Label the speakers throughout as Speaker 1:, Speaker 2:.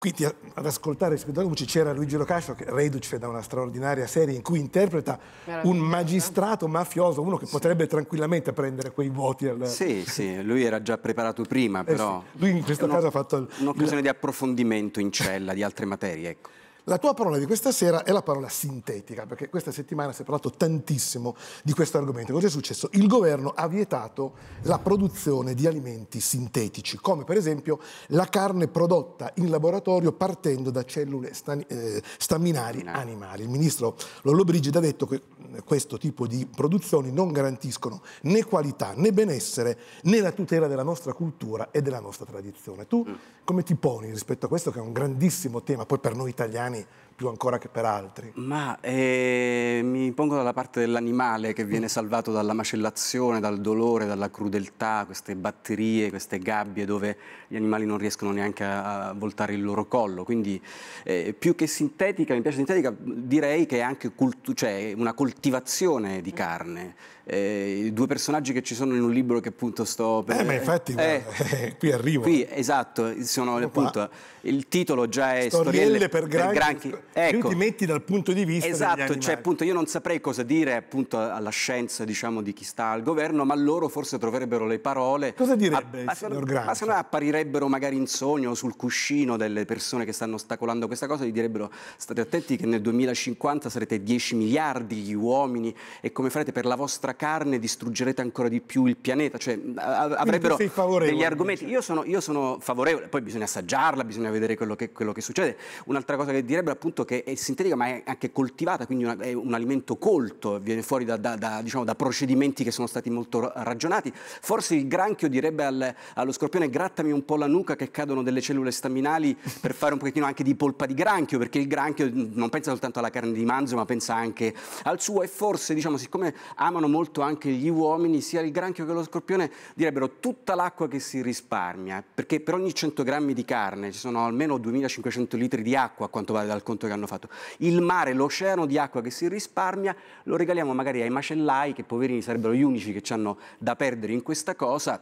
Speaker 1: Quindi ad ascoltare il Spedale Mucci c'era Luigi Locascio, che reduce da una straordinaria serie in cui interpreta un magistrato mafioso, uno che sì. potrebbe tranquillamente prendere quei voti. Al... Sì,
Speaker 2: sì, lui era già preparato prima, però... Eh sì. Lui in questo caso ha fatto... Un'occasione di approfondimento in cella di altre materie, ecco.
Speaker 1: La tua parola di questa sera è la parola sintetica, perché questa settimana si è parlato tantissimo di questo argomento. Cos'è successo? Il governo ha vietato la produzione di alimenti sintetici, come per esempio la carne prodotta in laboratorio partendo da cellule stan eh, staminari animali. Il ministro Lollobrigida ha detto che questo tipo di produzioni non garantiscono né qualità né benessere né la tutela della nostra cultura e della nostra tradizione. Tu mm. come ti poni rispetto a questo che è un grandissimo tema poi per noi italiani me più ancora che per altri?
Speaker 2: Ma eh, mi pongo dalla parte dell'animale che viene salvato dalla macellazione, dal dolore, dalla crudeltà, queste batterie, queste gabbie dove gli animali non riescono neanche a voltare il loro collo. Quindi eh, più che sintetica, mi piace sintetica, direi che è anche cioè, una coltivazione di carne. Eh, I due personaggi che ci sono in un libro che appunto sto... Per... Eh, ma eh, infatti, eh, ma, qui arrivo. Qui, esatto, sono, appunto, il titolo già è Storielle, Storielle per, per granchi. Ecco. Quindi ti
Speaker 1: metti dal punto di vista Esatto, cioè
Speaker 2: appunto io non saprei cosa dire appunto alla scienza diciamo di chi sta al governo, ma loro forse troverebbero le parole. Cosa direbbe a, il signor Grazia? Ma se no apparirebbero magari in sogno sul cuscino delle persone che stanno ostacolando questa cosa, gli direbbero state attenti che nel 2050 sarete 10 miliardi gli uomini e come farete per la vostra carne distruggerete ancora di più il pianeta, cioè avrebbero degli argomenti. Io sono, io sono, favorevole, poi bisogna assaggiarla, bisogna vedere quello che, quello che succede. Un'altra cosa che direbbero appunto che è sintetica ma è anche coltivata, quindi una, è un alimento colto, viene fuori da, da, da, diciamo, da, procedimenti che sono stati molto ragionati. Forse il granchio direbbe al, allo scorpione grattami un po' la nuca che cadono delle cellule staminali per fare un pochettino anche di polpa di granchio, perché il granchio mm, non pensa soltanto alla carne di manzo ma pensa anche al suo e forse diciamo siccome amano molto anche gli uomini, sia il granchio che lo scorpione direbbero tutta l'acqua che si risparmia, perché per ogni 100 grammi di carne ci sono almeno 2500 litri di acqua a quanto vale dal conto che hanno fatto. Il mare, l'oceano di acqua che si risparmia, lo regaliamo magari ai macellai, che poverini sarebbero gli unici che ci hanno da perdere in questa cosa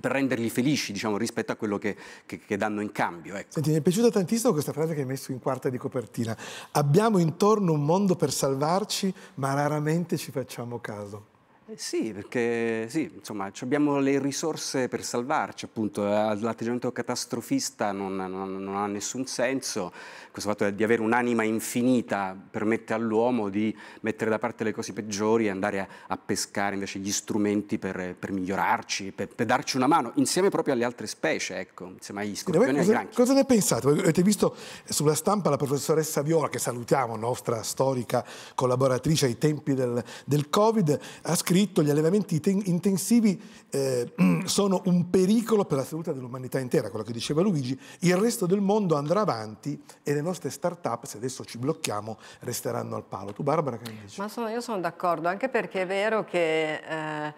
Speaker 2: per renderli felici diciamo, rispetto a quello che, che, che danno in cambio. Ecco.
Speaker 1: Senti, mi è piaciuta tantissimo questa frase che hai messo in quarta di copertina. Abbiamo intorno un mondo per salvarci, ma raramente ci facciamo caso.
Speaker 2: Eh, sì, perché sì, insomma, abbiamo le risorse per salvarci, appunto, eh, l'atteggiamento catastrofista non, non, non, ha nessun senso, questo fatto di avere un'anima infinita permette all'uomo di mettere da parte le cose peggiori e andare a, a pescare invece gli strumenti per, per migliorarci, per, per, darci una mano, insieme proprio alle altre specie, ecco, insieme agli scorpioni cosa, e agli
Speaker 1: Cosa ne pensate? Avete visto sulla stampa la professoressa Viola, che salutiamo, nostra storica collaboratrice ai tempi del, del Covid, ha scritto conflitto, gli allevamenti intensivi eh, sono un pericolo per la salute dell'umanità intera, quello che diceva Luigi, il resto del mondo andrà avanti e le nostre start-up, se adesso ci blocchiamo, resteranno al palo. Tu Barbara che ne dici?
Speaker 2: Ma sono, io sono d'accordo, anche perché è vero che... Eh, eh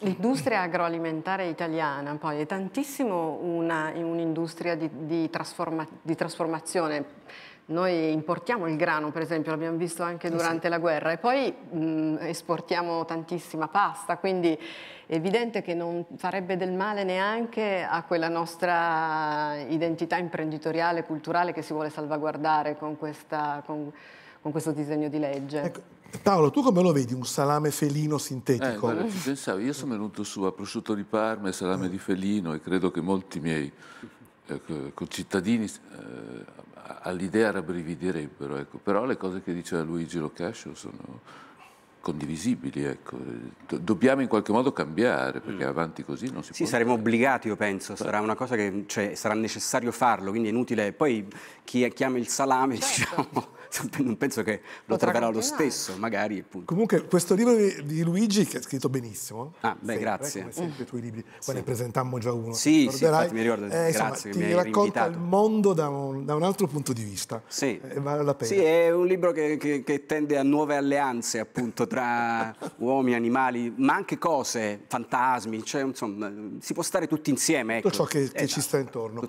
Speaker 2: l'industria agroalimentare italiana poi è tantissimo un'industria di, di, trasforma, di trasformazione noi importiamo il grano, per esempio, l'abbiamo visto anche durante sì. la guerra, e poi mh, esportiamo tantissima pasta, quindi è evidente che non farebbe del male neanche a quella nostra identità imprenditoriale, culturale che si vuole salvaguardare con, questa, con, con questo disegno di legge. Ecco,
Speaker 1: Paolo, tu come lo vedi un salame felino eh, sintetico? Eh, guarda, ci pensavo, io sono venuto su a prosciutto di Parma e salame mm. di felino e credo che molti miei eh, concittadini... Eh, all'idea rabbrividirebbero, ecco. però le cose che diceva
Speaker 2: Luigi Locascio sono condivisibili, ecco. Do- dobbiamo in qualche modo cambiare perché mm. avanti così non si sì, può. Sì, saremo andare. obbligati, io penso, sarà una cosa che cioè, sarà necessario farlo, quindi è inutile. Poi chi chiama il salame, certo. diciamo non penso che lo, lo troverà lo stesso, magari. Appunto.
Speaker 1: Comunque, questo libro di Luigi, che è scritto benissimo. Ah, beh, sempre, grazie. Come sempre mm. i tuoi libri, poi sì. ne presentammo già uno. Sì, sì infatti, mi ricordo. Eh, insomma, grazie, ti mi racconta il mondo da un, da un, altro punto di vista. Sì. Eh, vale la pena. Sì,
Speaker 2: è un libro che, che, che tende a nuove alleanze, appunto, tra uomini, animali, ma anche cose, fantasmi, cioè, insomma, si può stare tutti insieme. Ecco. Tutto ciò che, che esatto.
Speaker 1: ci sta intorno.